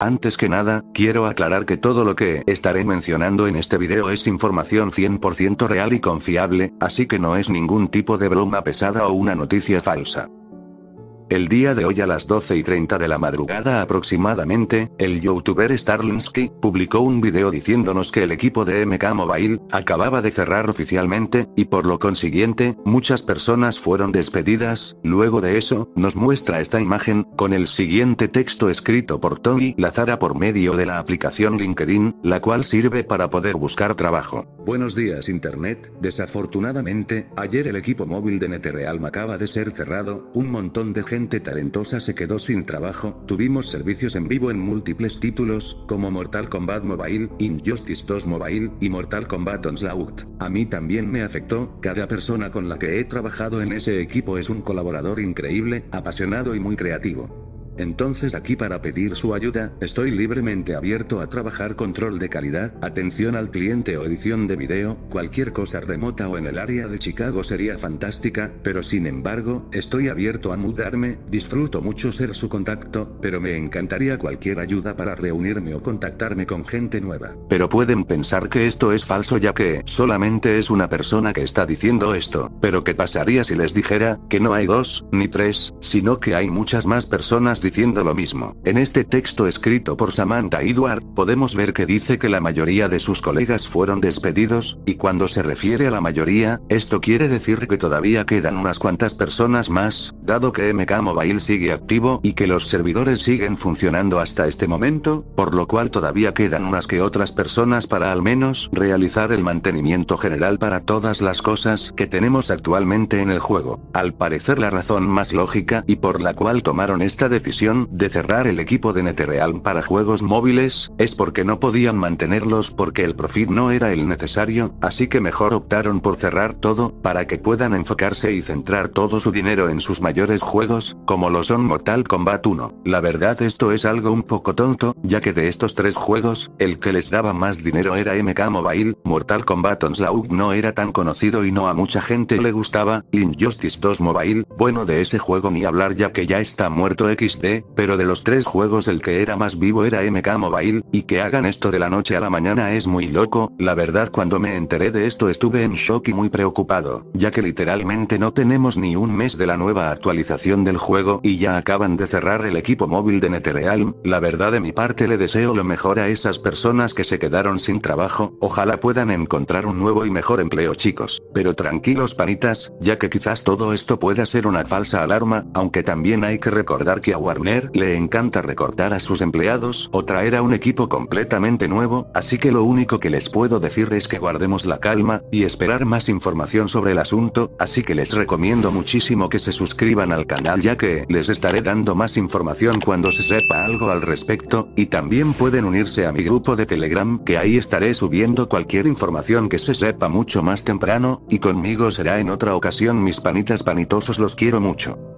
Antes que nada, quiero aclarar que todo lo que estaré mencionando en este video es información 100% real y confiable, así que no es ningún tipo de broma pesada o una noticia falsa. El día de hoy a las 12 y 30 de la madrugada aproximadamente, el youtuber Starlinski publicó un video diciéndonos que el equipo de MK Mobile acababa de cerrar oficialmente, y por lo consiguiente, muchas personas fueron despedidas. Luego de eso, nos muestra esta imagen, con el siguiente texto escrito por Tony Lazara por medio de la aplicación LinkedIn, la cual sirve para poder buscar trabajo. Buenos días Internet, desafortunadamente, ayer el equipo móvil de Netherrealm acaba de ser cerrado, un montón de gente talentosa se quedó sin trabajo, tuvimos servicios en vivo en múltiples títulos, como Mortal Kombat Mobile, Injustice 2 Mobile, y Mortal Kombat Onslaught. A mí también me afectó, cada persona con la que he trabajado en ese equipo es un colaborador increíble, apasionado y muy creativo entonces aquí para pedir su ayuda, estoy libremente abierto a trabajar control de calidad, atención al cliente o edición de video, cualquier cosa remota o en el área de Chicago sería fantástica, pero sin embargo, estoy abierto a mudarme, disfruto mucho ser su contacto, pero me encantaría cualquier ayuda para reunirme o contactarme con gente nueva. Pero pueden pensar que esto es falso ya que solamente es una persona que está diciendo esto, pero ¿qué pasaría si les dijera que no hay dos, ni tres, sino que hay muchas más personas diciendo lo mismo. En este texto escrito por Samantha Edward, podemos ver que dice que la mayoría de sus colegas fueron despedidos, y cuando se refiere a la mayoría, esto quiere decir que todavía quedan unas cuantas personas más, dado que MK Mobile sigue activo y que los servidores siguen funcionando hasta este momento, por lo cual todavía quedan unas que otras personas para al menos realizar el mantenimiento general para todas las cosas que tenemos actualmente en el juego. Al parecer la razón más lógica y por la cual tomaron esta decisión de cerrar el equipo de NetherRealm para juegos móviles, es porque no podían mantenerlos porque el profit no era el necesario, así que mejor optaron por cerrar todo, para que puedan enfocarse y centrar todo su dinero en sus mayores juegos, como lo son Mortal Kombat 1. La verdad esto es algo un poco tonto, ya que de estos tres juegos, el que les daba más dinero era MK Mobile, Mortal Kombat Onslaught no era tan conocido y no a mucha gente le gustaba, Injustice 2 Mobile, bueno de ese juego ni hablar ya que ya está muerto XD pero de los tres juegos el que era más vivo era MK Mobile, y que hagan esto de la noche a la mañana es muy loco, la verdad cuando me enteré de esto estuve en shock y muy preocupado, ya que literalmente no tenemos ni un mes de la nueva actualización del juego y ya acaban de cerrar el equipo móvil de Netherrealm, la verdad de mi parte le deseo lo mejor a esas personas que se quedaron sin trabajo, ojalá puedan encontrar un nuevo y mejor empleo chicos, pero tranquilos panitas, ya que quizás todo esto pueda ser una falsa alarma, aunque también hay que recordar que War le encanta recortar a sus empleados o traer a un equipo completamente nuevo, así que lo único que les puedo decir es que guardemos la calma, y esperar más información sobre el asunto, así que les recomiendo muchísimo que se suscriban al canal ya que les estaré dando más información cuando se sepa algo al respecto, y también pueden unirse a mi grupo de Telegram que ahí estaré subiendo cualquier información que se sepa mucho más temprano, y conmigo será en otra ocasión mis panitas panitosos los quiero mucho.